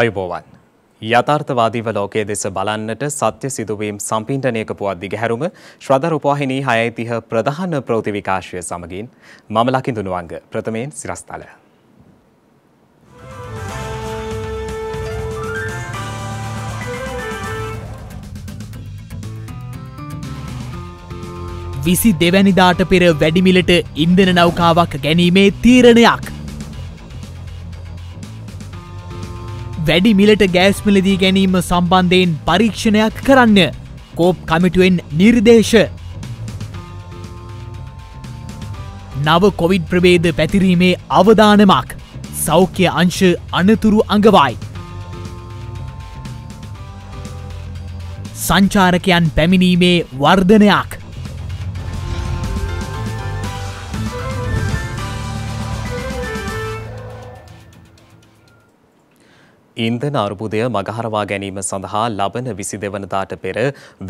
අයුබෝවන්. යථර්ථවාදීව ලෝකයේ දෙස බලන්නට සත්‍ය සිදුවීම් සම්පින්ටනයක පුවත් දිගහැරුම ශ්‍රධර උපවාහිනී හයයිතිහ ප්‍රධාන ප්‍රෘති විකාශය සමගින් මම ලකිඳුනුවන්ග ප්‍රථමයෙන් සිරස්ථල. විසි දෙවැනිදාට පෙර වැඩිමිලට ඉන්දන නෞකාවක් ගැනීමේ තීරණයක්. වැඩි මිලට ගෑස් මිලදී ගැනීම සම්බන්ධයෙන් පරීක්ෂණයක් කරන්න. කෝප් කමිටුවෙන් නිර්දේශ. නව කොවිඩ් ප්‍රවේද පැතිරීමේ අවධානමක්. සෞඛ්‍ය අංශ අනතුරු අඟවායි. සංචාරකයන් පැමිණීමේ වර්ධනයක්. ඉන්ධන අර්බුදය මගහරවා ගැනීම සඳහා ලබන විසි දෙවනදාට පෙර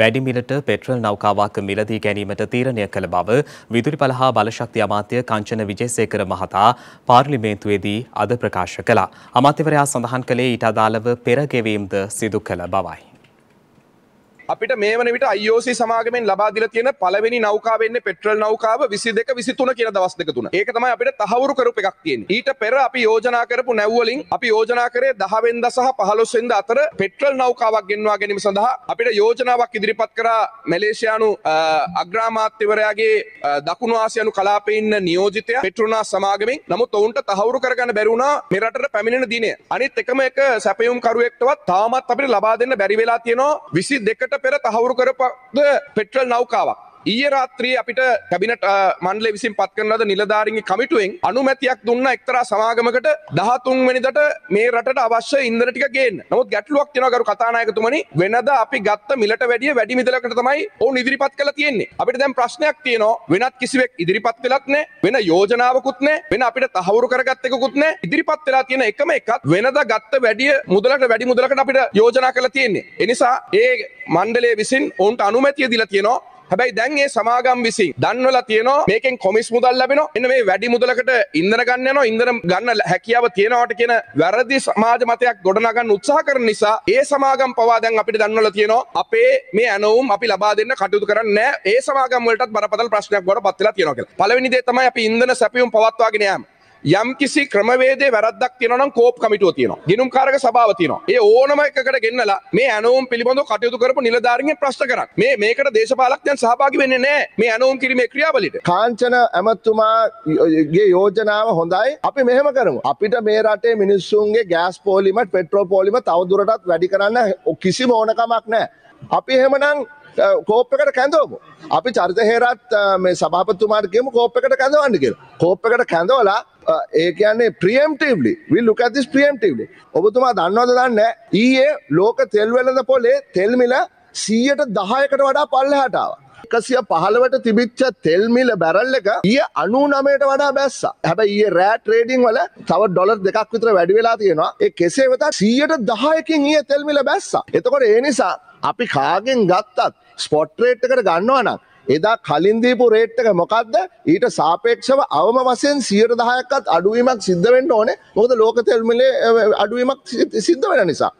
වැඩිමිලට පෙට්‍රල් නෞකාවක් මිලදී ගැනීමට තීරණය කළ බව විදුරි පලහා බලශක්ති අමාත්‍ය කංචන විජේසේකර මහතා පාර්ලිමේන්තුවේදී අද ප්‍රකාශ කළා. අමාත්‍යවරයා සඳහන් කළේ ඊට අදාළව පෙරගෙවීම්ද සිදු කළ බවයි. අපිට මේ වන විට IOC සමාගමෙන් ලබා දීලා තියෙන පළවෙනි නෞකාව වෙන්නේ පෙට්‍රල් නෞකාව 22 23 කියන දවස් දෙක තුන. ඒක තමයි අපිට තහවුරු කරපු එකක් තියෙන්නේ. ඊට පෙර අපි යෝජනා කරපු නැව් වලින් අපි යෝජනා කරේ 10 වෙනිදා සහ 15 වෙනිදා අතර පෙට්‍රල් නෞකාවක් ගෙන්වා ගැනීම සඳහා අපිට යෝජනාවක් ඉදිරිපත් කරා මැලේසියානු අග්‍රාමාත්‍යවරයාගේ දකුණු ආසියානු කලාපයේ ඉන්න නියෝජිතයා පෙට්‍රෝනාස් සමාගමෙන්. නමුත් ඔවුන්ට තහවුරු කරගන්න බැරි වුණා මේ රටට පැමිණෙන දිනය. අනිත් එකම එක සැපයුම් කරුවෙක්ටවත් තාමත් අපිට ලබා දෙන්න බැරි වෙලා තියෙනවා 22ට පෙර තහවුරු කරපද පෙට්‍රල් නෞකාවක් ඊයේ රාත්‍රියේ අපිට කැබිනට් මණ්ඩලය විසින් පත් කරන ලද නිලධාරීන්ගේ කමිටුවෙන් අනුමැතියක් දුන්න එක්තරා සමාගමකට 13 වෙනිදාට මේ රටට අවශ්‍ය ඉන්ධන ටික ගේන්න. නමුත් ගැටලුවක් තියෙනවා ගරු කතානායකතුමනි වෙනදා අපි ගත්ත මිලට වැඩිය වැඩි මිදලකට තමයි ඔවුන් ඉදිරිපත් කළා තියෙන්නේ. අපිට දැන් ප්‍රශ්නයක් තියෙනවා වෙනත් කිසිවෙක් ඉදිරිපත් වෙලත් නැහැ. වෙන යෝජනාවකුත් නැහැ. වෙන අපිට තහවුරු කරගත් එකකුත් නැහැ. ඉදිරිපත් වෙලා තියෙන එකම එකක් වෙනදා ගත්ත වැඩිය මුදලකට වැඩි මුදලකට අපිට යෝජනා කරලා තියෙන්නේ. ඒ නිසා ඒ මණ්ඩලය විසින් ඔවුන්ට අනුමැතිය දීලා තියෙනවා හැබැයි දැන් ඒ සමාගම් විසින් දන්වලා තියෙනවා මේකෙන් කොමිස් මුදල් ලැබෙනවා එන්න මේ වැඩි මුදලකට ඉන්ධන ගන්න යනවා ඉන්ධන ගන්න හැකියාව තියෙනවට කියන වැරදි සමාජ මතයක් ගොඩනගන්න උත්සාහ කරන නිසා ඒ සමාගම් පවා දැන් අපිට දන්වලා තියෙනවා අපේ මේ ඇනවුම් අපි ලබා දෙන්න කටයුතු කරන්නේ නැහැ ඒ සමාගම් වලටත් බරපතල ප්‍රශ්නයක් වඩ පත් වෙලා තියෙනවා කියලා පළවෙනි දේ තමයි අපි ඉන්ධන සැපයුම් පවත්වාගෙන යෑම යම් කිසි ක්‍රමවේදේ වැරද්දක් තියෙනවා නම් කෝප් කමිටුව තියෙනවා. ගිනුම්කාරක සභාව තියෙනවා. ඒ ඕනම එකකට ගෙන්නලා මේ ඇනවුම් පිළිබඳව කටයුතු කරපු නිලධාරීන්ගෙන් ප්‍රශ්න කරක්. මේ මේකට දේශපාලකයන් සහභාගී වෙන්නේ නැහැ. මේ ඇනවුම් කිරීමේ ක්‍රියාවලියට. කාංචන ඇමතුමාගේ යෝජනාව හොඳයි. අපි මෙහෙම කරමු. අපිට මේ රටේ මිනිස්සුන්ගේ ගෑස් පෝලිමත් පෙට්‍රෝල් පෝලිමත් තවදුරටත් වැඩි කරන්න කිසිම ඕනකමක් නැහැ. අපි එහෙමනම් කෝප්පකට කැඳවමු. අපි චරිත හේරත් මේ සභාපතිතුමාට කියමු කෝප්පකට කැඳවන්න කියලා. කෝප්පකට කැඳවලා Uh, ඒ කියන්නේ ප්‍රියම්ටීව්ලි විල් ලුක් ඇත් දිස් ප්‍රියම්ටීව්ලි ඔබතුමා දන්නවද දන්නේ ඊයේ ලෝක තෙල් වෙළඳ පොලේ තෙල් මිල 100ට 10කට වඩා පල්ලෙහාට ආවා එකසිය පහළවට තිබිච්ච තෙල්මිල බැරල්ල එක ඒ අනු නමයට වඩා බැස්ස හැබ ඒ රෑ ට්‍රේඩිං වල තව ඩොලර් දෙකක් විතර වැඩි වෙලා තියෙනවා ඒ කෙසේ වෙතත් සීයට දහයකින් ඒ තෙල්මිල බැස්ස එතකොට ඒ නිසා අපි කාගෙන් ගත්තත් ස්පොට්රේට් එකට ගන්නවනම් එදා කලින්දීපු රේට්ටක මොකක්ද ඊට සාපේක්ෂව අවම වසයෙන් සියට දහයක්කත් අඩුවීමක් සිද්ධවෙන්ට ඕන මොද ලෝක තෙල්මිලේ අඩුවීමක් සිද්ධ වෙන නිසා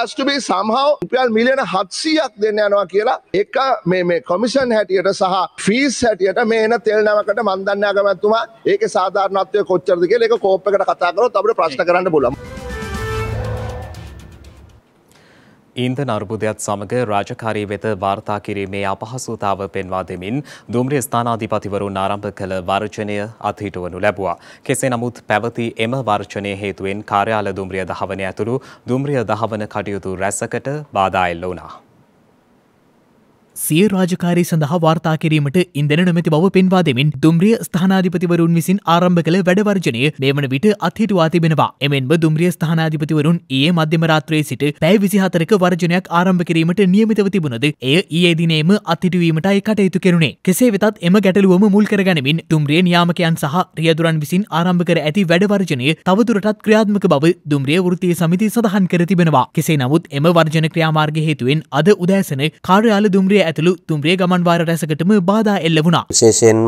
හස්ටබේ සම්හාව උපියල් මිලියන හත්සීයක් දෙන්න යනවා කියලා එක මේ මේ කොමිෂන් හැටියට සහ ෆීස් හැටියට මේ එන තෙල්නවකට මන්දන්න අගමැත්තුමා ඒක සාධාරනත්වය කොච්චරදගේ එක කෝප්පකට කතාකරොත් අපට ප්‍රශ්න කරන්න පුළම්. ඊන්ධන අර්බුදයත් සමග රාජකාරී වෙත වාර්තා කිරීමේ අපහසුතාව පෙන්වා දෙමින් දුම්රිය ස්ථානාධිපතිවරුන් ආරම්භ කළ වර්ජනය අත්හිටුවනු ලැබුවා. කෙසේ නමුත් පැවති එම වර්ජනය හේතුවෙන් කාර්යාල දුම්රිය දහවන ඇතුළු දුම්රිය දහවන කටයුතු රැසකට බාධා එල්ල වුණා. සිය රාජකාරය සඳහා වාර්තා කිරීමට ඉන්දන නොමැති බව පෙන්වා දෙමින් දුම්රිය ස්ථානාධිපතිවරුන් විසින් ආරම්භ කළ වැඩවර්ජනය මේ වන විට අත්හිටුවා තිබෙනවා. එමෙන්ම දුම්රිය ස්ථානාධිපතිවරුන් ඊයේ මධ්‍යම රාත්‍රයේ සිට පැය 24ක වර්ජනයක් ආරම්භ කිරීමට නියමිතව තිබුණද එය ඊයේ දිනේම අත්හිටුවීමටයි කටයුතු කෙරුණේ. කෙසේ වෙතත් එම ගැටලුවම මුල් කරගනිමින් දුම්රිය නියාමකයන් සහ රියදුරන් විසින් ආරම්භ කර ඇති වැඩවර්ජනය තවදුරටත් ක්‍රියාත්මක බව දුම්රිය වෘතිය සමිති සඳහන් කර තිබෙනවා. කෙසේ නමුත් එම වර්ජන ක්‍රියාමාර්ග හේතුවෙන් අද උදෑසන කාර්යාල දුම්රිය ඇතුළු තුම්්‍රිය ගමන්වාර රැසකටම බාධා එල්ල වුණා. විශේෂයෙන්ම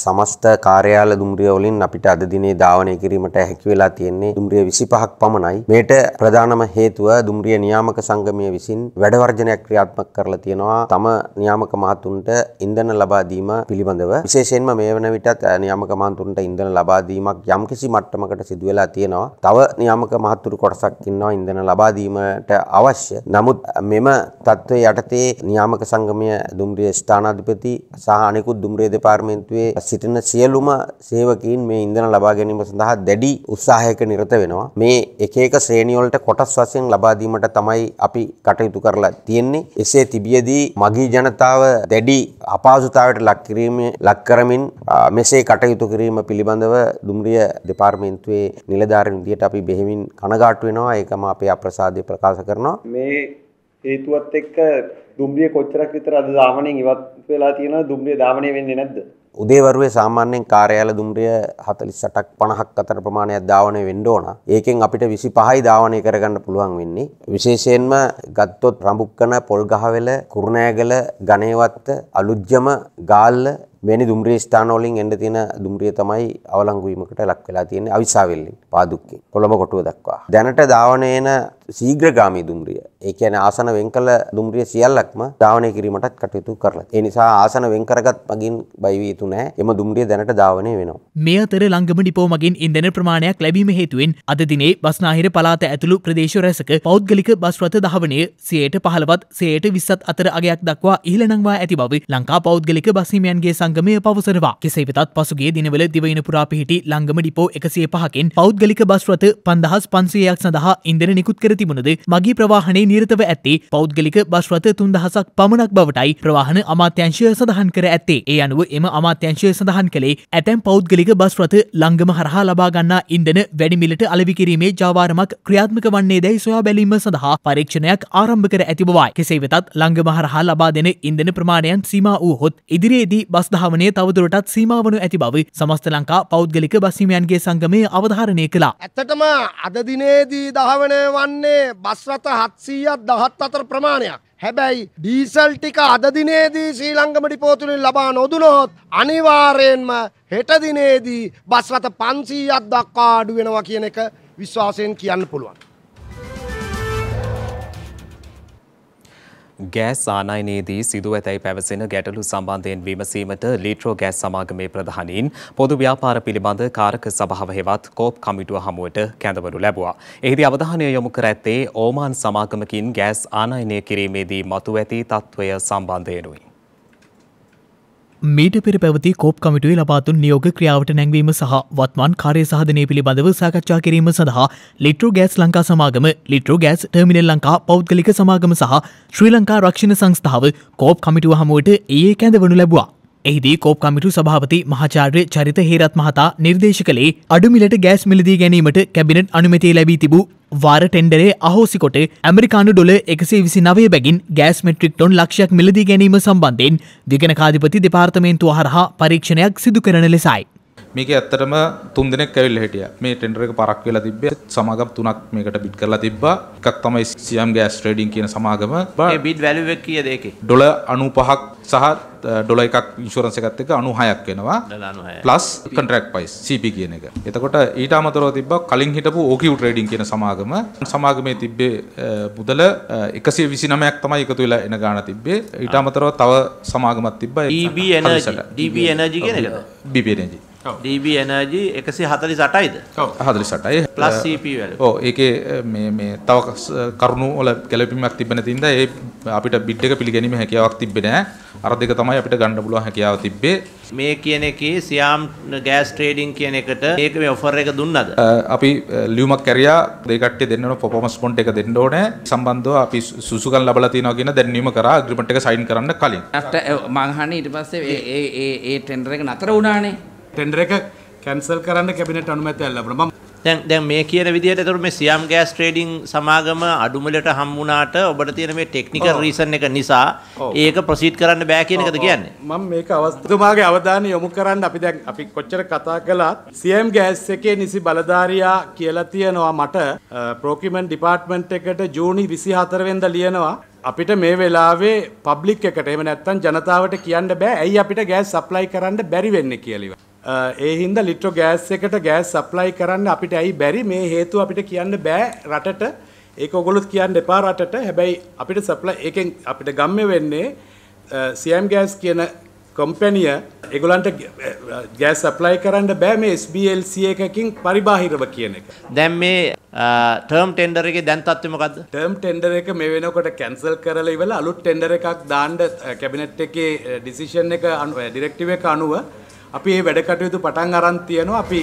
සමස්ත කාර්යාල දුම්රියවලින් අපිට අද දිනේ ධාවනය කිරීමට හැකිවෙලා තියෙන්නේ දුම්රිය විසි පහක් පමණයි. මේට ප්‍රධානම හේතුව දුම්රිය නියාමක සංගමය විසින් වැඩවර්ජනයක් ක්‍රියාත්මක කරලා තියෙනවා තම නියාමක මහතුන්ට ඉන්දන ලබාදීම පිළිබඳව. විශේෂයෙන්ම මේ වන විටත් නියාමක මහන්තුන්ට ඉන්දන ලබාදීමක් යම්කිසි මට්ටමකට සිදුවෙලා තියෙනවා. තව නියාමක මහත්තුරු කොටසක් ඉන්නවා ඉන්දන ලබාදීමට අවශ්‍ය. නමුත් මෙම තත්ත්වය යටතේ නියාමක සංගමය ගෞරවනීය දුම්රිය ස්ථානාධිපති සහ අනෙකුත් දුම්රිය දෙපාර්තමේන්තුවේ සිටින සියලුම සේවකීන් මේ ඉන්ධන ලබා ගැනීම සඳහා දැඩි උත්සාහයක නිරත වෙනවා. මේ එක එක ශ්‍රේණි වලට කොටස් වශයෙන් ලබා දීමට තමයි අපි කටයුතු කරලා තියෙන්නේ. එසේ තිබියදී මගී ජනතාව දැඩි අපහසුතාවයට ලක් කිරීමේ ලක් කරමින් මෙසේ කටයුතු කිරීම පිළිබඳව දුම්රිය දෙපාර්තමේන්තුවේ නිලධාරීන් විදියට අපි බෙහෙවින් කනගාටු වෙනවා. ඒකම අපේ අප්‍රසාදය ප්‍රකාශ කරනවා. මේ හේතුවත් එක්ක දුම්රිය කොච්චරක් විතර අද ධාවනයෙන් ඉවත් වෙලා තියෙනවද දුම්රිය ධාවනය වෙන්නේ නැද්ද උදේවරුවේ සාමාන්‍යයෙන් කාර්යාල දුම්රිය 48ක් 50ක් අතර ප්‍රමාණයක් ධාවනය වෙන්න ඕන. ඒකෙන් අපිට 25යි ධාවනය කරගන්න පුළුවන් වෙන්නේ. විශේෂයෙන්ම ගත්තොත් රඹුක්කන, පොල්ගහවෙල, කුරුණෑගල, ගණේවත්ත, අලුත්ජම, ගාල්ල මෙනි දුම්රිය ස්ථානවලින් එන්න තියෙන දුම්රිය තමයි අවලංගු වීමකට ලක් වෙලා තියෙන්නේ අවිසාවෙල්ලෙන් පාදුක්කෙන් කොළඹ කොටුව දක්වා. දැනට ධාවන එන ශීඝ්‍රගාමී දුම්රිය. ඒ කියන්නේ ආසන වෙන් කළ දුම්රිය සියල්ලක්ම ධාවනය කිරීමටත් කටයුතු කරලා. ඒ නිසා ආසන වෙන් කරගත් මගින් බයි විය යුතු නැහැ. එම දුම්රිය දැනට ධාවනය වෙනවා. මේ අතර ලංගම ඩිපෝ මගින් ඉන්ධන ප්‍රමාණයක් ලැබීම හේතුවෙන් අද දිනේ බස්නාහිර පළාත ඇතුළු ප්‍රදේශ රැසක පෞද්ගලික බස් රථ ධාවනය 100ට 15ත් 100ට 20ත් අතර අගයක් දක්වා ඉහළ නංවා ඇති බව ලංකා පෞද්ගලික බස් හිමියන්ගේ සංගමය පවසනවා. කෙසේ වෙතත් පසුගේ දිනවල දිවයින පුරා පිහිටි ලංගම ඩිපෝ එකසිය පහකින් පෞද්ගලික බස් රථ පන්දහස් පන්සයයක් සඳහා ඉන්දන නිකුත් කර තිබුණද මගේ ප්‍රවාහණය නිරතව ඇත්තේ පෞද්ගලික බස් රථ තුන්දහසක් පමණක් බවටයි ප්‍රවාහන අමාත්‍යංශය සඳහන් කර ඇත්තේ. ඒ අනුව එම අමාත්‍යංශය සඳහන් කළේ ඇතැම් පෞද්ගලික බස් රථ ලංගම හරහා ලබාගන්නා ඉන්දන වැඩිමිලට අලවිකිරීමේ ජාවාරමක් ක්‍රියාත්මක වන්නේ දැයි සොයා බැලීම සඳහා පරීක්ෂණයක් ආරම්භ කර ඇති බවයි. කෙසේ වෙතත් ලංගම හරහා ලබා දෙන ඉන්දන ප්‍රමාණයන් සීමා වූහොත් ඉදිරියේදී බස් ධාවනය තවදුරටත් සීමාවනු ඇති බව සමස්ත ලංකා පෞද්ගලික බස්හිමියන්ගේ සංගමය අවධාරණය කළා. ඇත්තටම අදදිනේදී දහවනය වන්නේ බස්රත හත්සීයත් දහත් අතර ප්‍රමාණයක්. හැබැයි ඩීසල් ටික අදදිනේදී ශ්‍රීලංගම ඩිපෝතුලින් ලබා නොදුනොත් අනිවාර්යෙන්ම හෙටදිනේදී බස්රත පන්සීයත් දක්වා අඩු වෙනවා කියන එක විශ්වාසයෙන් කියන්න පුළුවන්. ගෑස් ආනයනයේදී සිදුව ඇතැයි පැවසෙන ගැටලු සම්බන්ධයෙන් විමසීමට ලීට්‍රෝ ගෑස් සමාගමේ ප්‍රධානීන් පොදු ව්‍යාපාර පිළිබඳ කාරක සභාව හෙවත් කෝප් කමිටුව හමුවට කැඳවනු ලැබුවා. එහිදී අවධානය යොමු කර ඇත්තේ ඕමාන් සමාගමකින් ගෑස් ආනයනය කිරීමේදී මතු ඇති තත්ත්වය සම්බන්ධයෙනුයි. මීට පෙර පැවති කෝප් කමිටුවේ ලබාතුන් නියෝග ක්‍රියාවට නැංවීම සහ වත්මන් කාර්ය සාධනය පිළිබඳව සාකච්ඡා කිරීම සඳහා ලිට්‍රෝ ගෑස් ලංකා සමාගම ලිට්‍රෝ ගෑස් ටර්මිනල් ලංකා පෞද්ගලික සමාගම සහ ශ්‍රී ලංකා රක්ෂණ සංස්ථාව කෝප් කමිටුව හමුවට ඒ කැඳවනු ලැබවා එහිදී කෝප්කමිටු සභාපති මහාචාර්ය චරිත හේරත් මහතා නිර්දේශ කළේ අඩුමිලට ගෑස් මිලදී ගැනීමට කැබිනට් අනුමැතිය ලැබී තිබූ වාර ටෙන්ඩරේ අහෝසිකොට ඇමරිකානු ඩොල එකසේ විසි නවය බැගින් ගෑස් මෙට්‍රික් ටොන් ලක්ෂයක් මිලදී ගැනීම සම්බන්ධයෙන් දෙගන කාධිපති දෙපාර්තමේන්තුව හරහා පරීක්ෂණයක් සිදු කරන ලෙසයි. මේක ඇත්තටම තුන් දෙනෙක් ඇවිල්ලා හිටියා. මේ ටෙන්ඩර් එක පරක් වෙලා තිබ්බේ. සමාගම් තුනක් මේකට බිඩ් කරලා තිබ්බා. එකක් තමයි සියම් ගෑස් ට්‍රේඩින් කියන සමාගම. මේ බිඩ් වැලියු එක කීයද ඒකේ? ඩොලර් 95ක් සහ ඩොලර් එකක් ඉන්ෂුරන්ස් එකත් එක්ක 96ක් වෙනවා. ප්ලස් කොන්ට්‍රැක්ට් ප්‍රයිස් CP කියන එක. එතකොට ඊට අමතරව තිබ්බා කලින් හිටපු OQ ට්‍රේඩින් කියන සමාගම. සමාගමේ තිබ්බේ මුදල 129ක් තමයි එකතු වෙලා එන ගාණ තිබ්බේ. ඊට අමතරව තව සමාගමක් තිබ්බා. DB Energy DB Energy කියන එකද? DB Energy DB එනර්ජි 148යිද? ඔව් 48යි. Plus CP වැලිය. ඔව් ඒකේ මේ මේ තව කරුණු වල ගැළපීමක් තිබෙන තින්ද ඒ අපිට බිඩ් එක පිළිගැනීමේ හැකියාවක් තිබ්බේ නැහැ. අර දෙක තමයි අපිට ගන්න පුළුවන් හැකියාව තිබ්බේ. මේ කියන එකේ සියාම් ගෑස් ට්‍රේඩින් කියන එකට ඒක මේ ඔෆර් එක දුන්නද? අපි ලියුමක් කැරියා ඒ කට්ටිය දෙන්න ඕන පර්ෆෝමන්ස් බොන්ඩ් එක දෙන්න ඕනේ. සම්බන්ධව අපි සුසුකම් ලබලා තියනවා කියන දැන්වීම කරා ඇග්‍රීමන්ට් එක සයින් කරන්න කලින්. මං අහන්නේ ඊට පස්සේ ඒ ඒ ඒ ටෙන්ඩර් එක නතර වුණානේ. ටෙන්ඩර එක කැන්සල් කරන්න කැබිනට අනුමැතිය ලැබුණා. මම දැන් දැන් මේ කියන විදිහට එතකොට මේ සියම් ගෑස් ට්‍රේඩින් සමාගම අඩුමලට හම් වුණාට ඔබට තියෙන මේ ටෙක්නිකල් රීසන් එක නිසා ඒක ප්‍රොසීඩ් කරන්න බෑ කියන එකද කියන්නේ? මම මේක අවස්ථාවකගේ අවධානය යොමු කරන්න අපි දැන් අපි කොච්චර කතා කළත් සියම් ගෑස් එකේ නිසි බලධාරියා කියලා තියෙනවා මට ප්‍රොකියුමන්ට් ඩිපාර්ට්මන්ට් එකට ජූනි 24 වෙනිදා ලියනවා අපිට මේ වෙලාවේ පබ්ලික් එකට එහෙම නැත්නම් ජනතාවට කියන්න බෑ ඇයි අපිට ගෑස් සප්ලයි කරන්න බැරි වෙන්නේ කියලා. ඒ හින්දා ලිට්‍රෝ ගෑස් එකට ගෑස් සප්ලයි කරන්න අපිට ඇයි බැරි මේ හේතුව අපිට කියන්න බෑ රටට ඒක ඔගොල්ලොත් කියන්න එපා රටට හැබැයි අපිට සප්ලයි ඒකෙන් අපිට ගම්ම වෙන්නේ සියම් ගෑස් කියන කොම්පැනිය ඒගොල්ලන්ට ගෑස් සප්ලයි කරන්න බෑ මේ SBLC එකකින් පරිබාහිරව කියන එක. දැන් මේ ටර්ම් ටෙන්ඩර් එකේ දැන් තත්ත්වය මොකද්ද? ටර්ම් ටෙන්ඩර් එක මේ වෙනකොට කැන්සල් කරලා ඉවරලා අලුත් ටෙන්ඩර් එකක් දාන්න කැබිනට් එකේ ඩිසිෂන් එක ඩිරෙක්ටිව් එක අනුව අපි ඒ වැඩ කටයුතු පටන් අරන් තියෙනවා අපි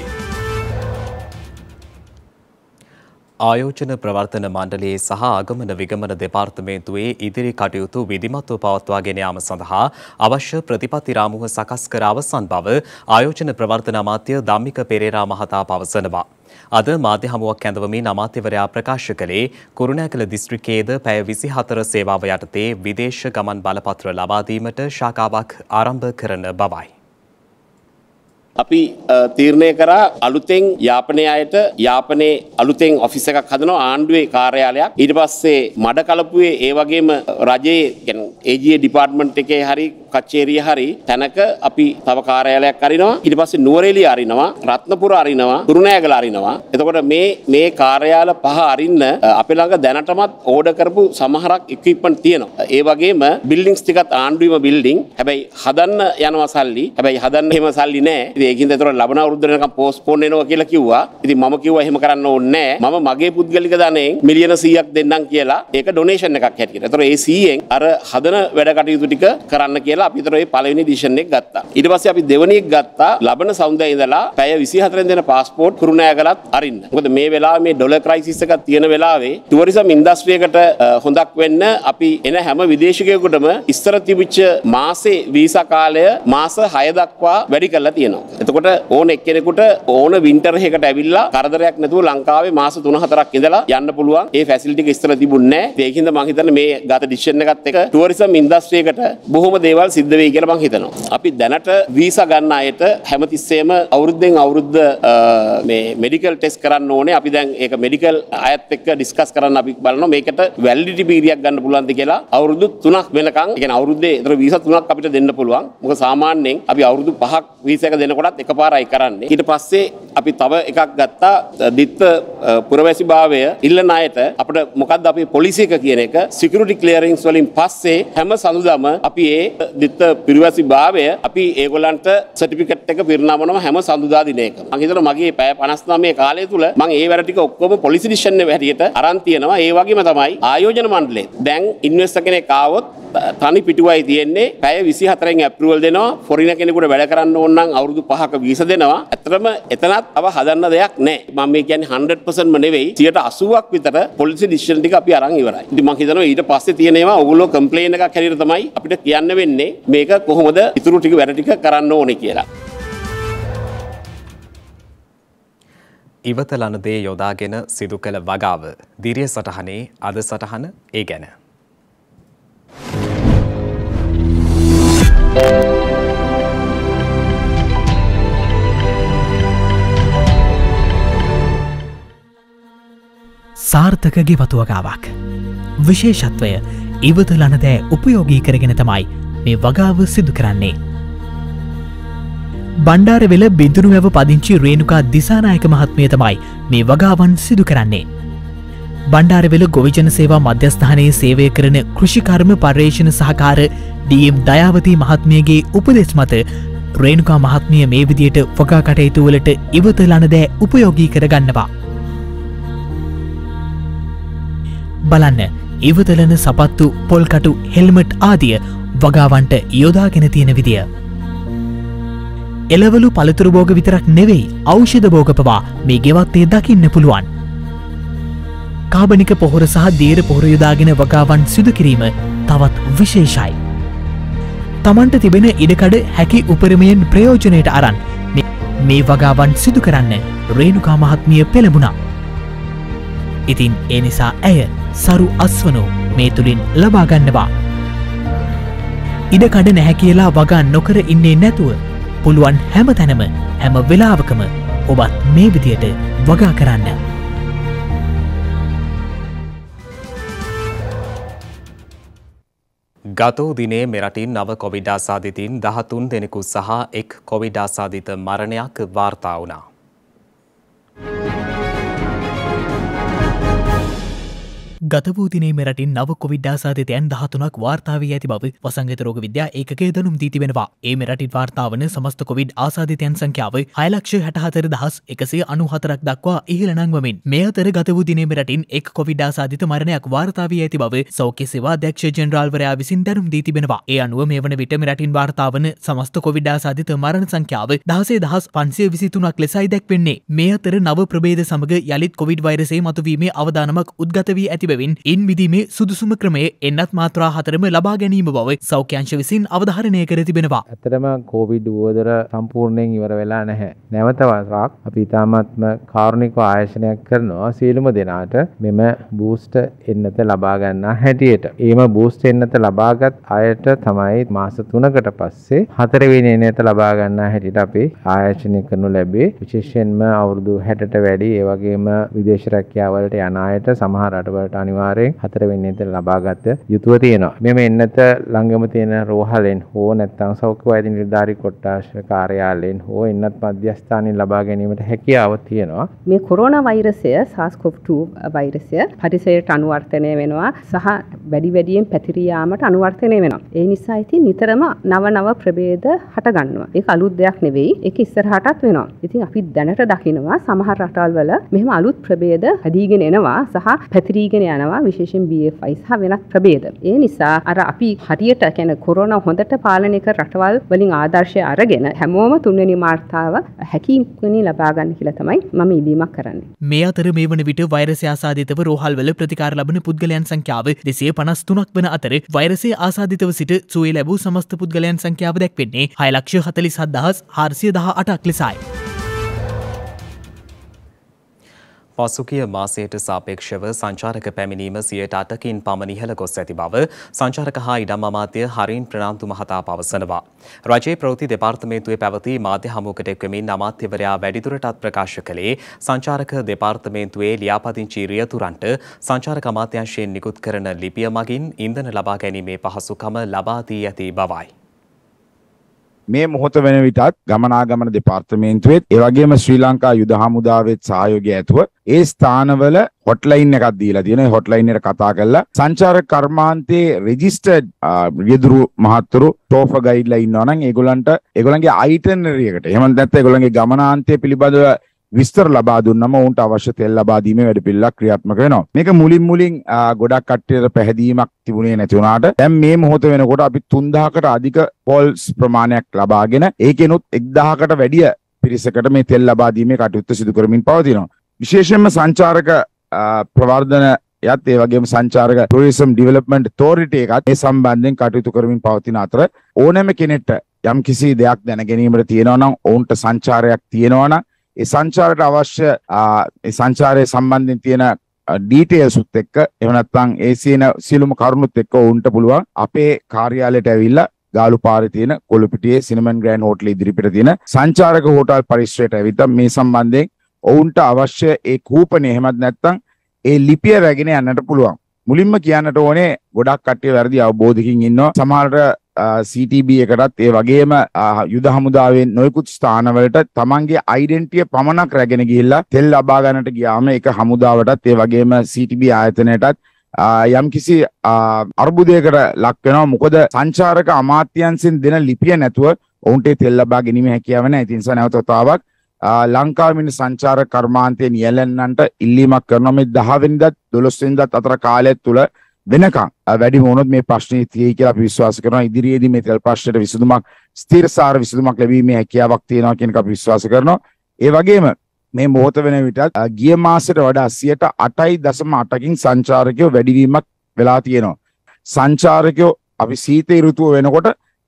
ආයෝජන ප්‍රවර්තන මණ්ඩලයේ සහ ආගමන විගමන දෙපාර්තමේන්තුවේ ඉදිරි කටයුතු විධිමත්ව පවත්වාගෙන යාම සඳහා අවශ්‍ය ප්‍රතිපත්ති රාමුව සකස් කර අවසන් බව ආයෝජන ප්‍රවර්තන අමාත්‍ය ධම්මික පෙරේරා මහතා පවසනවා. අද මාධ්‍ය හමුවක් ඇඳවමින් අමාත්‍යවරයා ප්‍රකාශ කළේ කුරුණෑකල දිස්ත්‍රිකයේද පැය 24 සේවාව යටතේ විදේශ ගමන් බලපත්‍ර ලබා දීමට ශාඛාවක් ආරම්භ කරන බවයි. අපි තීරණය කරා අලුතෙන් යාපනය අයට යාපනයේ අලුතෙන් ඔෆිස එකක් හදනවා ආණ්ඩුවේ කාර්යාලයක් ඊට පස්සේ මඩ කලපුවේ ඒ වගේම රජයේ ඒජයේ ඩිපාර්ට්මන්ට් එකේ හරි කච්චේරිය හරි තැනක අපි තව කාර්යාලයක් අරිනවා ඊට පස්සේ නුවරඑළිය අරිනවා රත්නපුර අරිනවා කුරුණෑගල අරිනවා එතකොට මේ මේ කාර්යාල පහ අරින්න අපේ ළඟ දැනටමත් ඕඩර් කරපු සමහරක් ඉක්විප්මන්ට් තියෙනවා ඒ වගේම බිල්ඩින්ග්ස් ටිකත් ආණ්ඩුවෙම බිල්ඩින් හැබැයි හදන්න යනවා සල්ලි හැබැයි හදන්න එහෙම සල්ලි නෑ ඉතින් ඒකින්ද එතකොට ලබන අවුරුද්ද වෙනකම් පෝස්ට්පෝන් වෙනවා කියලා කිව්වා ඉතින් මම කිව්වා එහෙම කරන්න ඕනේ නෑ මම මගේ පුද්ගලික ධනයෙන් මිලියන 100ක් දෙන්නම් කියලා ඒක ඩොනේෂන් එකක් හැටියට. ඒතර ඒ 100ෙන් අර හදන වැඩ කටයුතු ටික කරන්න කියලා කියලා අපි හිතන ඒ පළවෙනි ඩිසිෂන් එක ගත්තා. ඊට පස්සේ අපි දෙවෙනි එක ගත්තා ලබන සෞන්දර්ය ඉඳලා පැය 24 දෙන પાස්පෝර්ට් කුරුණෑගලත් අරින්න. මොකද මේ වෙලාවේ මේ ඩොලර් ක්‍රයිසිස් එකක් තියෙන වෙලාවේ ටුවරිසම් ඉන්ඩස්ට්‍රි එකට හොඳක් වෙන්න අපි එන හැම විදේශිකයෙකුටම ඉස්සර තිබිච්ච මාසේ වීසා කාලය මාස 6 දක්වා වැඩි කරලා තියෙනවා. එතකොට ඕන එක්කෙනෙකුට ඕන වින්ටර් එකකට ඇවිල්ලා කරදරයක් නැතුව ලංකාවේ මාස 3-4ක් ඉඳලා යන්න පුළුවන්. ඒ ෆැසිලිටි එක ඉස්සර තිබුණේ නැහැ. ඒකින්ද මම හිතන්නේ මේ ගත ඩිසිෂන් එකත් එක ටුවරිසම් ඉන්ඩස්ට්‍රි එකට බොහොම දේවල් සිද්ධ වෙයි කියලා මං හිතනවා. අපි දැනට වීසා ගන්න අයට හැමතිස්සෙම අවුරුද්දෙන් අවුරුද්ද මේ මෙඩිකල් ටෙස් කරන්න ඕනේ. අපි දැන් ඒක මෙඩිකල් අයත් එක්ක ඩිස්කස් කරන්න අපි බලනවා මේකට වැලිඩිටි පීරියක් ගන්න පුළුවන්ද කියලා. අවුරුදු 3ක් වෙනකන්, ඒ කියන්නේ අවුරුද්දේ ඒතර වීසා 3ක් අපිට දෙන්න පුළුවන්. මොකද සාමාන්‍යයෙන් අපි අවුරුදු 5ක් වීසා එක දෙනකොටත් එකපාරයි කරන්නේ. ඊට පස්සේ අපි තව එකක් ගත්තා දිත්ත පුරවැසි භාවය ඉල්ලන අයට අපිට මොකද්ද අපේ පොලිසිය එක කියන එක සිකියුරිටි ක්ලියරින්ස් වලින් පස්සේ හැම සඳුදාම අපි ඒ දිත්ත පිරිවැසි භාවය අපි ඒගොලන්ට සටිකට් එක පිරණමනම හැම සඳදා දිනයක මහිතර මගේ පෑ පනස්නාමය කාලය තුළ මං ඒ වැරටික ඔක්කොම පොලිසිිෂන්න වැටියට අරන්තියනවා ඒවගේම තමයි ආයෝජන මණ්ඩලේ දැන් ඉන්වස්ස කෙනෙ කාවොත් තනි පිටුවයි තියෙන්නේ පැය විසි හතරෙන් ඇපරුවල් දෙනවා ෆොරින කෙනෙකුට වැඩ කරන්න ඕන්නන් අවුරුදු පහක වීස දෙනවා ඇතරම එතනත් අව හදන්න දෙයක් නෑ මම මේ කියන්නේ 100%ම නෙවෙයි 80ක් විතර පොලිසි ඩිසිෂන් ටික අපි අරන් ඉවරයි. ඉතින් මම හිතනවා ඊට පස්සේ තියෙනවා ඕගොල්ලෝ කම්ප්ලේන් එකක් හැටියට තමයි අපිට කියන්න වෙන්නේ මේක කොහොමද ඉතුරු ටික වැඩ ටික කරන්න ඕනේ කියලා. ඉවත ලන දේ යොදාගෙන සිදු කළ වගාව දිරිය සටහනේ අද සටහන ඒ ගැන. Thank you. සාර්ථක ගෙවතුවගාවක්. විශේෂත්වය ඉවත ලනදෑ උපයෝගී කරගෙන තමයි මේ වගාව සිදු කරන්නේ. බණ්ඩාරවෙල බිදුරු ඇව පදිංචි රේණුකා දිසානායක මහත්මය තමයි මේ වගාවන් සිදු කරන්නේ. බණ්ඩාරවෙල ගොවිජන සේවා මධ්‍යස්ථානයේ සේවය කරන කෘෂිකර්ම පර්යේෂණ සහකාර ඩම් දයාවතී මහත්මියගේ උපදෙස් මත ප්‍රේණුකා මහත්මිය මේ විදියට ෆොකා කටයුතුවලට ඉවතලනදෑ උපයෝගී කරගන්නවා. බලන්න ඉවතලන සපත්තු පොල්කටු හෙල්මට් ආදිය වගාවන්ට යොදාගෙන තියෙන විදිිය. එලවලු පළතුරු බෝග විතරක් නෙවෙයි අෞෂධ බෝගපවා මේ ගෙවත්තේ දකින්න පුළුවන්. කාබනික පොහොර සහ දේර පොහොර යොදාගෙන වගාවන් සිදුකිරීම තවත් විශේෂයි. තමන්ට තිබෙන ඉඩකඩ හැකි උපරමයෙන් ප්‍රයෝජනයට අරන් මේ වගාවන් සිදු කරන්න රේණුකා මහත්මිය පෙළඹුණා. ඉතින් ඒ නිසා ඇය සරු අස්වනෝ මේ තුළින් ලබාගන්නවා. ඉඩකඩ නැහැ කියලා වගා නොකර ඉන්නේ නැතුව පුළුවන් හැම තැනම හැම වෙලාවකම ඔබත් මේ විදියට වගා කරන්න. ගතෝ දිනේ මෙරටින් නව කොවිඩාසාධිතින් දහතුන් දෙනෙකු සහ එක් කොවිඩාසාධිත මරණයක් වාර්තා වනා. ගතවූතිනේ මෙරටින් නව කොවිඩ්ඩාසාධතයන් දහතුනක් වාර්තාාවී ඇති බව වසංගත රෝග විද්‍යා ඒකේ දනුම් දීතිවෙනවා ඒ මෙරටින් වාර්තාාවන සමස්ත කොවිඩ් ආසාධතයන් සංඛ්‍යාව හයලක්ෂ හැටහතර දහස් එකසේ අනුහතරක් දක්වා ඉහළනංවමින් මේ අතර ගතවූදිනේ මෙරටින් එක් කොවිඩ්ඩාසාධිත මරණයක් වාර්තාාවී ඇති බව සෞඛ්‍ය සේවා දක්ෂ ජෙනරාල්වරයා විසින් දැනුම් දීතිබෙනවා ඒ අනුව මේ වන විට මෙරටින් වාර්තාාවන සමස්ත කොවිඩ්ඩාසාධිත මරණ සංඛ්‍යාව දහසේ දහස් පන්සේ විසිතුනක් ලෙසයි දැක්වෙන්නේ මේ අතර නව ප්‍රබේද සමඟ යළිත් කොවිඩ් වෛරසේ මතුවීමේ අවධානමක් උද්ගතවී ඇතිබ එබැවින් ඉන් විදීමේ සුදුසුම ක්‍රමය එන්නත් මාත්‍රා හතරම ලබා ගැනීම බව සෞඛ්‍යංශ විසින් අවධාරණය කර තිබෙනවා. ඇත්තටම කෝවිඩ් වුවදර සම්පූර්ණයෙන් ඉවර වෙලා නැහැ. නැවත වසරක් අපි ඉතාමත්ම කාරුණික ආයශනයක් කරනවා සියලුම දෙනාට මෙම බූස්ට එන්නත ලබා ගන්නා හැටියට. ඒම බූස්ට එන්නත ලබාගත් අයට තමයි මාස තුනකට පස්සේ හතරවෙනි එනත ලබා ගන්නා හැටියට අපි ආයෝජනය කරනු ලැබේ. විශේෂයෙන්ම අවුරුදු 60ට වැඩි ඒ වගේම විදේශ රැකියාවලට යන අයට සමහර රටවලට අනිවාර්යෙන් හතරවෙනි එත ලබාගත යුතුව තියෙනවා. මෙම එන්නත ළඟම තියෙන රෝහලෙන් හෝ නැත්නම් සෞඛ්‍ය වෛද්‍ය නිලධාරී කොට්ටාශ කාර්යාලයෙන් හෝ එන්නත් මධ්‍යස්ථානයෙන් ලබා ගැනීමට හැකියාව තියෙනවා. මේ කොරෝනා වෛරසය SARS-CoV-2 වෛරසය පරිසරයට අනුවර්තනය වෙනවා සහ වැඩි වැඩියෙන් පැතිරී යාමට අනුවර්තනය වෙනවා. ඒ නිසා ඉතින් නිතරම නව නව ප්‍රභේද හට ගන්නවා. ඒක අලුත් දෙයක් නෙවෙයි. ඒක ඉස්සරහටත් වෙනවා. ඉතින් අපි දැනට දකිනවා සමහර රටවල් වල මෙහෙම අලුත් ප්‍රභේද හදීගෙන එනවා සහ පැතිරීගෙන යනවා විශේෂෙන් BF5 හා වෙනත් ප්‍රබේද. ඒ නිසා අර අපි හරියට කැන කොරන හොඳට පාලනය කර රටවල් වලින් ආදර්ශය අරගෙන හැමෝම තුන්වැනි මාර්තාව හැකිම්කනි ලබාගන්න කියලා තමයි මම ඉදීමක් කරන්නේ. මේ අතර මේ වන විට වෛරසය ආසාධිතව රෝහල්වල ප්‍රතිකාර ලබන පුද්ගලයන් සංඛ්‍යාව දෙසේ පනස් තුනක් වන අතර වෛරසේ ආසාධිතව සිට සුවේ ලැබූ සමස්ත පුද්ගලයන් සංඛ්‍යාව දැක්වෙන්නේ හයලක්ෂ හතලි සද්දහස් හාර්සිය දහ අටක් ලෙසයි. පසුගිය මාසයට සාපේක්ෂව සංචාරක පැමිණීම සියයට අටකින් පමණ ඉහළ ගොස් ඇති බව සංචාරක හා ඉඩම් අමාත්‍ය හරින් ප්‍රනාන්තු මහතා පවසනවා. රජයේ ප්‍රවෘත්ති දෙපාර්තමේන්තුවේ පැවති මාධ්‍ය හමුවකට එක්වමින් අමාත්‍යවරයා වැඩිදුරටත් ප්‍රකාශ කළේ සංචාරක දෙපාර්තමේන්තුවේ ලියාපදිංචි රියතුරන්ට සංචාරක අමාත්‍යංශයෙන් නිකුත් කරන ලිපිය මගින් ඉන්ධන ලබා ගැනීමේ පහසුකම ලබා දී ඇති බවයි. මේ මොහොත වෙන විටත් ගමනාගමන දෙපාර්තමේන්තුවෙත් ඒ වගේම ශ්‍රී ලංකා යුද හමුදාවෙත් සහයෝගය ඇතුව ඒ ස්ථානවල හොට්ලයින් එකක් දීලා තියෙනවා. හොට්ලයින් එකට කතා කරලා සංචාරක කර්මාන්තයේ රෙජිස්ටර්ඩ් විදුරු මහත්තුරු ටෝෆ ගයිඩ්ලා ඉන්නවා නම් ඒගොල්ලන්ට ඒගොල්ලන්ගේ අයිටිනරි එකට එහෙම නැත්නම් ඒගොල්ලන්ගේ ගමනාන්තය පිළිබඳව විස්තර ලබා දුන්නම ඔවුන්ට අවශ්‍ය තෙල් ලබා දීමේ වැඩපිළිවෙලක් ක්‍රියාත්මක වෙනවා. මේක මුලින් මුලින් ගොඩක් කට්ටියට පැහැදීමක් තිබුණේ නැති වුණාට දැන් මේ මොහොත වෙනකොට අපි 3000කට අධික පෝල්ස් ප්‍රමාණයක් ලබාගෙන ඒකෙනුත් 1000කට වැඩිය පිරිසකට මේ තෙල් ලබා දීමේ කටයුත්ත සිදු කරමින් පවතිනවා. විශේෂයෙන්ම සංචාරක ප්‍රවර්ධන යත් ඒ වගේම සංචාරක ටුරිසම් ඩිවලොප්මන්ට් තෝරිටි එකත් මේ සම්බන්ධයෙන් කටයුතු කරමින් පවතින අතර ඕනෑම කෙනෙක්ට යම් කිසි දෙයක් දැන ගැනීමට තියෙනවා නම් ඔවුන්ට සංචාරයක් තියෙනවා නම් ඒ සංචාරයට අවශ්‍ය සංචාරය සම්බන්ධයෙන් තියෙන ඩීටේල්සුත් එක්ක එහෙම නැත්නම් ඒ සීන සියලුම කරුණුත් එක්ක ඔවුන්ට පුළුවන් අපේ කාර්යාලයට ඇවිල්ලා ගාලු පාරේ තියෙන කොළපිටියේ සිනමන් ග්‍රෑන්ඩ් හෝටල් ඉදිරිපිට තියෙන සංචාරක හෝටල් පරිශ්‍රයට ඇවිත් මේ සම්බන්ධයෙන් ඔවුන්ට අවශ්‍ය ඒ කූපනය එහෙමත් නැත්නම් ඒ ලිපිය රැගෙන යන්නට පුළුවන්. මුලින්ම කියන්නට ඕනේ ගොඩක් කට්ටිය වැරදි අවබෝධකින් ඉන්නවා. සමහරට CTB එකටත් ඒ වගේම යුද හමුදාවෙන් නොයෙකුත් ස්ථානවලට තමන්ගේ අයිඩෙන්ටිය පමණක් රැගෙන ගිහිල්ලා තෙල් ලබා ගන්නට ගියාම ඒක හමුදාවටත් ඒ වගේම CTB ආයතනයටත් යම්කිසි අර්බුදයකට ලක් වෙනවා මොකද සංචාරක අමාත්‍යංශෙන් දෙන ලිපිය නැතුව ඔවුන්ට තෙල් ලබා ගැනීම හැකියාව නැහැ. ඒ නිසා නැවත වතාවක් ලංකාවින් සංචාර කර්මාන්තය නියැලෙන්නන්ට ඉල්ලීමක් කරනවා මේ 10 වෙනිදාත් 12 වෙනිදාත් අතර කාලය තුළ වෙනකම් වැඩිම වුණොත් මේ ප්‍රශ්නේ තියෙයි කියලා අපි විශ්වාස කරනවා. ඉදිරියේදී මේ තෙල් ප්‍රශ්නෙට විසඳුමක් ස්ථිරසාර විසඳුමක් ලැබීමේ හැකියාවක් තියෙනවා කියන එක අපි විශ්වාස කරනවා. ඒ වගේම මේ මොහොත වෙන විටත් ගිය මාසයට වඩා 8.8කින් සංචාරකයෝ වැඩිවීමක් වෙලා තියෙනවා. සංචාරකයෝ අපි සීතේ ඍතුව වෙනකොට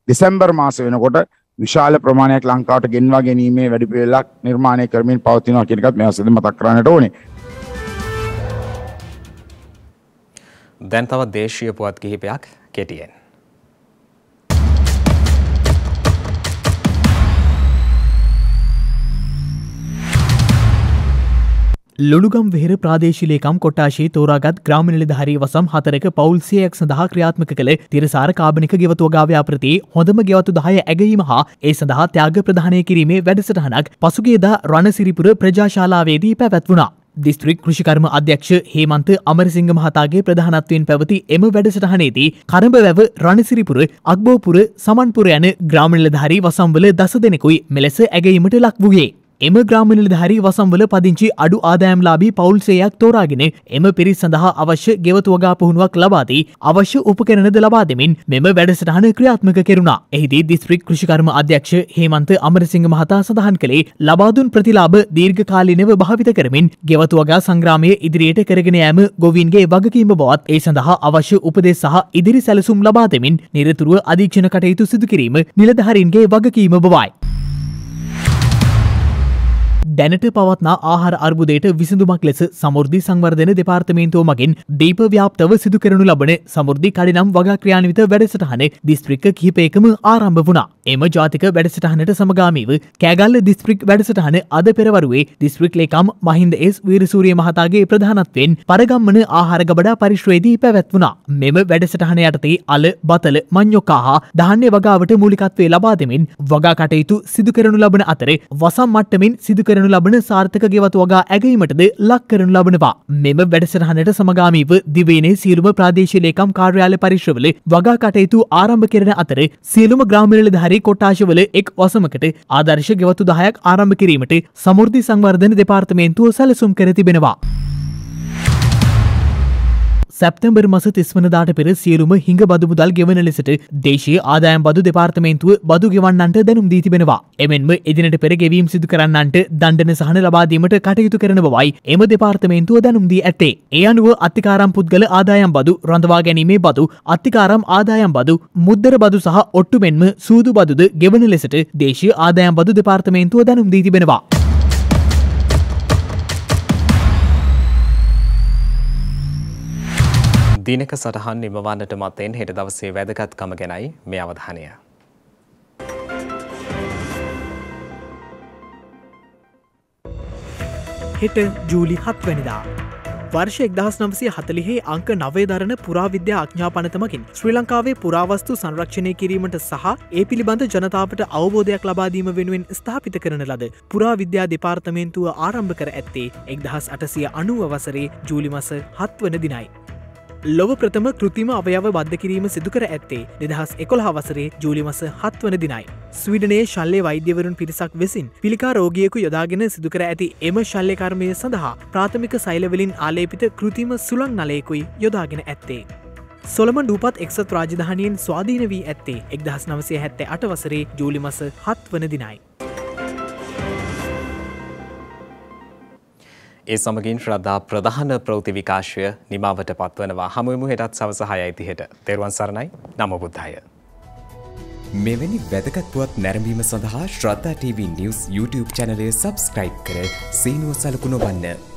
දෙසැම්බර් මාස වෙනකොට විශාල ප්‍රමාණයක් ලංකාවට ගෙන්වා ගැනීමේ වැඩපිළිවෙලක් නිර්මාණය කරමින් පවතිනවා කියන එකත් මේ අවස්ථාවේ මතක් කරන්නට ඕනේ. දැන් තවත් දේශීය පුවත් කිහිපයක් කෙටියෙන්. ලොනුගම් වෙහෙර ප්‍රදේශලේකම් කොට්ටාශී තෝරාගත් ග්‍රාමිණලධහරී වසම් හතරක පවල්සියක් සඳහා ක්‍රියාත්මක කළ තිරසාර කාබනික ගෙවතුවගාව්‍යාප්‍රති හොඳම ගෙවතු දහය ඇගීම හා ඒ සඳහා ත්‍යාග ප්‍රධානය කිරීමේ වැඩසටහනක් පසුගේදා රණසිරිපුර ප්‍රජාශාලාවේදී පැවැත්වුණා. දිස්ත්‍රික් කෘෂිකර්ම අධ්‍යක්ෂ හේමන්ත අමරසිංහ මහතාගේ ප්‍රධානත්වයෙන් පැවති එම වැඩසටහනේදී කරඹවැව රණසිරිපුර අක්බෝපුර සමන්පුර යන ග්‍රාමිණලධහරී වසම්වල දස දෙනෙකුයි මෙලෙස ඇගීමට ලක් වූයේ. එම ග්‍රාමිණලධාරී වසම්වල පදිංචි අඩු ආදායම්ලාබී පවුල් සේයක් තෝරාගෙන එම පිරිස් සඳහා අවශ්‍ය ගෙවතුවගා පුහුණුවක් ලබාදී අවශ්‍ය උපකරණද ලබා දෙමින් මෙම වැඩසටහන ක්‍රියාත්මක කෙරුණා. එහිදී දිස්ත්‍රික් කෘෂිකර්ම අධ්‍යක්ෂ හේමන්ත අමරසිංහ මහතා සඳහන් කළේ ලබාදුන් ප්‍රතිලාභ දීර්ඝකාලීනව භාවිත කරමින් ගෙවතුවගා සංග්‍රාමය ඉදිරියට කරගෙන යෑම ගොවීන්ගේ වගකීම බවත් ඒ සඳහා අවශ්‍ය උපදෙස් සහ ඉදිරි සැලසුම් ලබා දෙමින් නිරතුරුව අධීක්ෂණ කටයුතු සිදු කිරීම නිලධාරීන්ගේ වගකීම බවයි. දැනට පවත්නා ආහාර අර්බුදයට විසඳුමක් ලෙස සමෘද්ධි සංවර්ධන දෙපාර්තමේන්තුව මගින් දීපව්‍යාප්තව සිදු කරනු ලබන සමෘද්ධි කඩිනම් වගක්‍රියාන්විත වැඩසටහන දිස්ත්‍රික්ක කිහිපයකම ආරම්භ වුණා. එම ජාතික වැඩසටහනට සමගාමීව කෑගල්ල දිස්ත්‍රික් වැඩසටහන අද පෙරවරුවේ දිස්ත්‍රික් ලේකම් මහින්ද එස් වීරසූරිය මහතාගේ ප්‍රධානත්වෙන් පරගම්මන ආහාර ගබඩා පරිශ්‍රයේදී පැවැත්වුණා. මෙම වැඩසටහන යටතේ අල බතල මං්යොකා හා ධාන්‍ය වගාවට මූලිකත්වේ ලබා දෙමින් වගා කටයුතු සිදුකරනු ලබන අතර වසම් මට්ටමින් සිදුකරනු කරනු ලබන සාර්ථක ගෙවතු වගා ඇගීමටද ලක් කරනු ලබනවා. මෙම වැඩසටහනට සමගාමීව දිවයිනේ සියලුම ප්‍රාදේශීය ලේකම් කාර්යාලය පරිශ්‍රවල වගා කටයුතු ආරම්භ කරන අතර සියලුම ග්‍රාම නිලධාරී කොට්ටාශවල එක් වසමකට ආදර්ශ ගෙවතු 10ක් ආරම්භ කිරීමට සමෘද්ධි සංවර්ධන දෙපාර්තමේන්තුව සැලසුම් කර තිබෙනවා. සැප්තැම්බර් මස තිස්වනදාට පෙර සියලුම හිඟ බදු මුදල් ගෙවන ලෙසට දේශීය ආදායම් බදු දෙපාර්තමේන්තුව බදු ගෙවන්නන්ට දැනුම් දී තිබෙනවා. එමෙන්ම එදිනට පෙර ගෙවීම් සිදු කරන්නන්ට දණ්ඩන සහන ලබා දීමට කටයුතු කරන බවයි එම දෙපාර්තමේන්තුව දැනුම් දී ඇත්තේ. ඒ අනුව අත්තිකාරම් පුද්ගල ආදායම් බදු රඳවා ගැනීමේ බදු අත්තිකාරම් ආදායම් බදු මුද්දර බදු සහ ඔට්ටු මෙන්ම සූදු බදුද ගෙවන ලෙසට දේශීය ආදායම් බදු දෙපාර්තමේන්තුව දැනුම් දී තිබෙනවා. දිනක සටහන් නිමවන්නට මතෙන් හෙට දවසේ වැදගත්කම ගැනයි මේ අවධානය. හෙට ජූලි හත්වැනිදා. වර්ෂ එක්දහස් නම්සේ හතලිහේ අංක නවේ දරන පුරාවිද්‍යා අඥාපනතමකින් ශ්‍රී ලංකාවේ පුරාවස්තු සංරක්ෂණය කිරීමට සහ ඒ පිළිබඳ ජනතාවට අවබෝධයක් ලබාදීම වෙනුවෙන් ස්ථාපිත කරන ලද පුරාවිද්‍යා දෙපාර්තමේන්තුව ආරම්භ කර ඇත්තේ එක්දහස් අටසිය අනුව වසරේ ජූලිමස හත්වන දිනයි. ලොව ප්‍රථම කෘතිම අවයව බද්ධ කිරීම සිදුකර ඇත්තේ දෙදහස් එකොළ හවසරේ ජූලිමස හත්වන දිනයි. ස්විඩනයේ ශල්ලය වෛද්‍යවරුන් පිරිසක් වෙසින් පිළිකා රෝගියකු යොදාගෙන සිදුකර ඇති එම ශල්්‍යකර්මය සඳහා ප්‍රාථමික සෛලවලින් ආලේපිත කෘතිම සුළං නලයකුයි යොදාගෙන ඇත්තේ. සොළම ඩූපත් එක්සත් රාජධානයෙන් ස්වාධීන වී ඇත්තේ එක්දහස් නවසය හැත්තේ අටවසරේ ජූලිමස හත්වන දිනයි. ඒ සමගින් ශ්‍රද්ධා ප්‍රධාන ප්‍රවෘත්ති විකාශය නිමාවට පත්වනවා. හමුවෙමු හෙටත් සවස 6:30ට. තෙරුවන් සරණයි. නමෝ බුද්ධාය. මෙවැනි වැදගත් පුවත් නැරඹීම සඳහා ශ්‍රද්ධා TV නිවුස් YouTube චැනලය subscribe කර සීනුව සලකුණු වන්න.